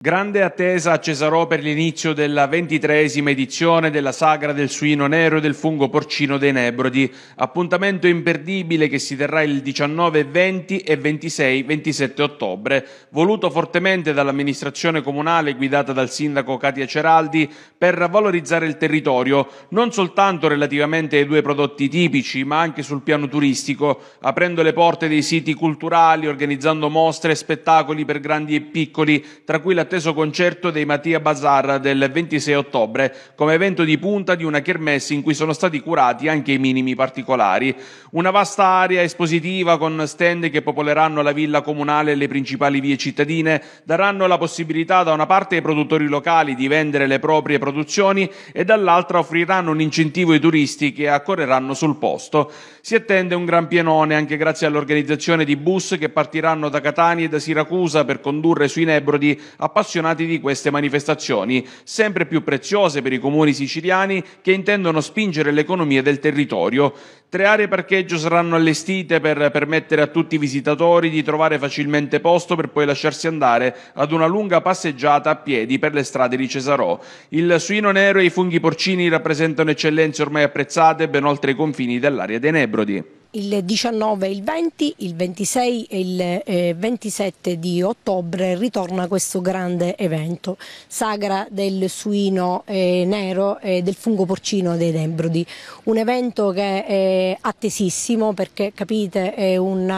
Grande attesa a Cesarò per l'inizio della ventitreesima edizione della Sagra del Suino Nero e del Fungo Porcino dei Nebrodi, appuntamento imperdibile che si terrà il 19, 20 e 26, 27 ottobre, voluto fortemente dall'amministrazione comunale guidata dal sindaco Katia Ceraldi per valorizzare il territorio, non soltanto relativamente ai due prodotti tipici, ma anche sul piano turistico, aprendo le porte dei siti culturali, organizzando mostre e spettacoli per grandi e piccoli, tra cui la atteso concerto dei Mattia Bazar del 26 ottobre, come evento di punta di una kermesse in cui sono stati curati anche i minimi particolari. Una vasta area espositiva con stand che popoleranno la villa comunale e le principali vie cittadine daranno la possibilità da una parte ai produttori locali di vendere le proprie produzioni e dall'altra offriranno un incentivo ai turisti che accorreranno sul posto. Si attende un gran pienone anche grazie all'organizzazione di bus che partiranno da Catania e da Siracusa per condurre sui Nebrodi a appassionati di queste manifestazioni, sempre più preziose per i comuni siciliani che intendono spingere l'economia del territorio. Tre aree parcheggio saranno allestite per permettere a tutti i visitatori di trovare facilmente posto per poi lasciarsi andare ad una lunga passeggiata a piedi per le strade di Cesarò. Il suino nero e i funghi porcini rappresentano eccellenze ormai apprezzate ben oltre i confini dell'area dei Nebrodi il 19, il 20, il 26 e il eh, 27 di ottobre ritorna questo grande evento, sagra del suino eh, nero e del fungo porcino dei Nembrodi, un evento che è attesissimo perché capite è un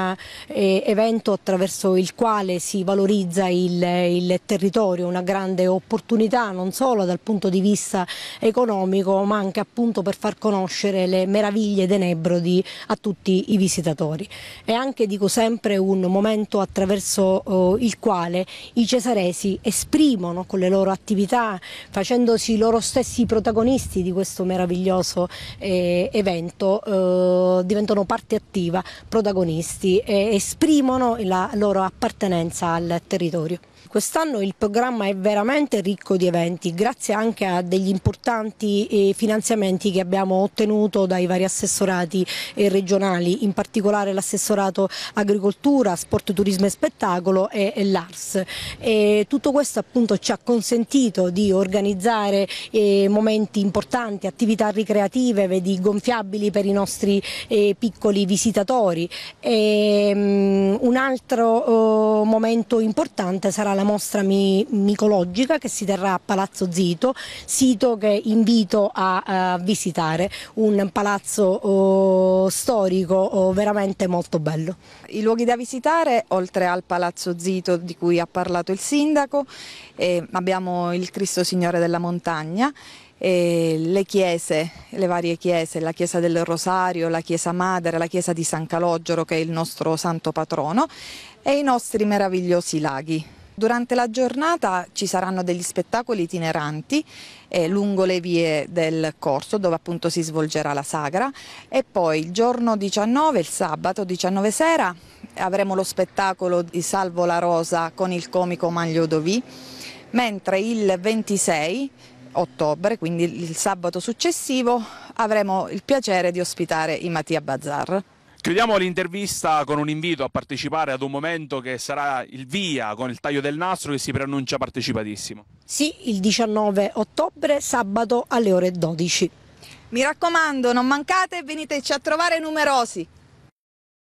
eh, evento attraverso il quale si valorizza il, il territorio, una grande opportunità non solo dal punto di vista economico ma anche appunto per far conoscere le meraviglie dei Nebrodi a tutti tutti i visitatori. È anche, dico sempre, un momento attraverso eh, il quale i cesaresi esprimono con le loro attività, facendosi loro stessi protagonisti di questo meraviglioso eh, evento, eh, diventano parte attiva, protagonisti e esprimono la loro appartenenza al territorio. Quest'anno il programma è veramente ricco di eventi, grazie anche a degli importanti eh, finanziamenti che abbiamo ottenuto dai vari assessorati eh, regionali, in particolare l'assessorato agricoltura, sport, turismo e spettacolo e, l'ARS. E tutto questo appunto ci ha consentito di organizzare eh, momenti importanti, attività ricreative, vedi, gonfiabili per i nostri piccoli visitatori. E, ehm, un altro oh, momento importante sarà la la mostra mi micologica che si terrà a Palazzo Zito, sito che invito a, a eh, visitare, un palazzo oh, storico oh, veramente molto bello. I luoghi da visitare, oltre al Palazzo Zito di cui ha parlato il sindaco, eh, abbiamo il Cristo Signore della Montagna, eh, le chiese, le varie chiese, la chiesa del Rosario, la chiesa Madre, la chiesa di San Calogero che è il nostro santo patrono e i nostri meravigliosi laghi. Durante la giornata ci saranno degli spettacoli itineranti eh, lungo le vie del corso dove appunto si svolgerà la sagra e poi il giorno 19, il sabato 19 sera, avremo lo spettacolo di Salvo la Rosa con il comico Maglio Dovì, mentre il 26 ottobre, quindi il sabato successivo, avremo il piacere di ospitare i Mattia Bazzar. Chiudiamo l'intervista con un invito a partecipare ad un momento che sarà il via con il taglio del nastro che si preannuncia partecipatissimo. Sì, il 19 ottobre, sabato alle ore 12. Mi raccomando, non mancate, e veniteci a trovare numerosi.